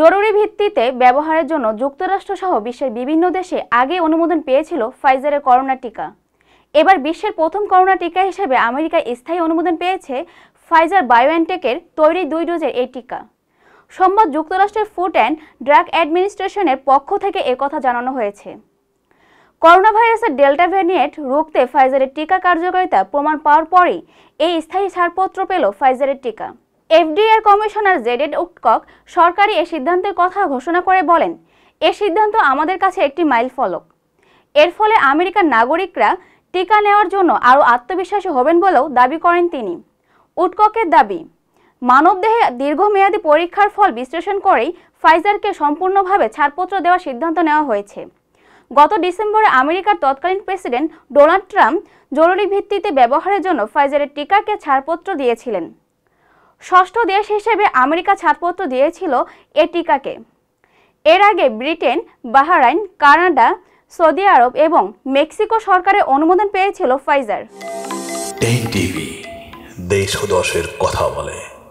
জরুরি ভিত্তিতে ব্যবহারের জন্য যুক্তরাষ্ট্র সহ বিশ্বের বিভিন্ন দেশে আগে অনুমোদন পেয়েছিল ফাইজারের করোনা টিকা এবার বিশ্বের প্রথম করোনা টিকা হিসেবে আমেরিকায় স্থায়ী অনুমোদন পেয়েছে ফাইজার বায়োএনটেকের তৈরি দুই ডোজের এই টিকা সোমবার যুক্তরাষ্ট্রের ফুড অ্যান্ড ড্রাগ অ্যাডমিনিস্ট্রেশনের পক্ষ থেকে একথা জানানো হয়েছে করোনা ভাইরাসের ডেল্টা ভ্যারিয়েন্ট রুখতে ফাইজারের টিকা কার্যকারিতা প্রমাণ পাওয়ার পরই এই স্থায়ী ছাড়পত্র পেল ফাইজারের টিকা এফডিআর কমিশনার জেডেড উটকক সরকারি এ সিদ্ধান্তের কথা ঘোষণা করে বলেন এ সিদ্ধান্ত আমাদের কাছে একটি মাইল ফলক এর ফলে আমেরিকার নাগরিকরা টিকা নেওয়ার জন্য আরও আত্মবিশ্বাসী হবেন বলেও দাবি করেন তিনি উটককের দাবি মানবদেহে দীর্ঘমেয়াদী পরীক্ষার ফল বিশ্লেষণ করেই ফাইজারকে সম্পূর্ণভাবে ছাড়পত্র দেওয়ার সিদ্ধান্ত নেওয়া হয়েছে গত ডিসেম্বরে আমেরিকার তৎকালীন প্রেসিডেন্ট ডোনাল্ড ট্রাম্প জরুরি ভিত্তিতে ব্যবহারের জন্য ফাইজারের টিকাকে ছাড়পত্র দিয়েছিলেন ষষ্ঠ দেশ হিসেবে আমেরিকা ছাড়পত্র দিয়েছিল এ টিকাকে এর আগে ব্রিটেন বাহারাইন কানাডা সৌদি আরব এবং মেক্সিকো সরকারের অনুমোদন পেয়েছিল ফাইজার দেশ কথা বলে